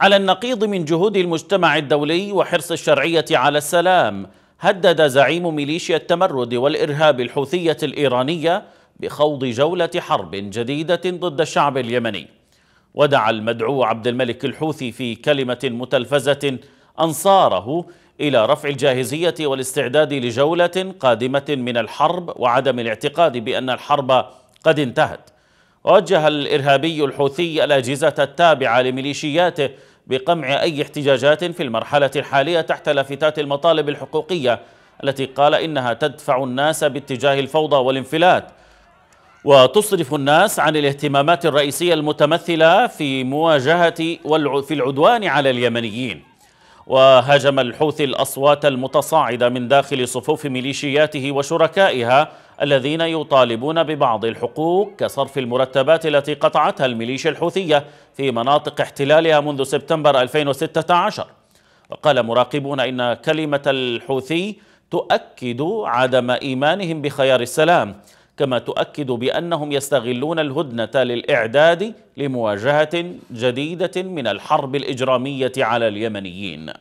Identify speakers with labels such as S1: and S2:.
S1: على النقيض من جهود المجتمع الدولي وحرص الشرعية على السلام هدد زعيم ميليشيا التمرد والإرهاب الحوثية الإيرانية بخوض جولة حرب جديدة ضد الشعب اليمني ودعا المدعو عبد الملك الحوثي في كلمة متلفزة أنصاره إلى رفع الجاهزية والاستعداد لجولة قادمة من الحرب وعدم الاعتقاد بأن الحرب قد انتهت وجه الإرهابي الحوثي الأجهزة التابعة لميليشياته بقمع أي احتجاجات في المرحلة الحالية تحت لافتات المطالب الحقوقية التي قال إنها تدفع الناس باتجاه الفوضى والانفلات وتصرف الناس عن الاهتمامات الرئيسية المتمثلة في مواجهة في العدوان على اليمنيين وهاجم الحوثي الأصوات المتصاعدة من داخل صفوف ميليشياته وشركائها الذين يطالبون ببعض الحقوق كصرف المرتبات التي قطعتها الميليشيا الحوثية في مناطق احتلالها منذ سبتمبر 2016 وقال مراقبون إن كلمة الحوثي تؤكد عدم إيمانهم بخيار السلام كما تؤكد بأنهم يستغلون الهدنة للإعداد لمواجهة جديدة من الحرب الإجرامية على اليمنيين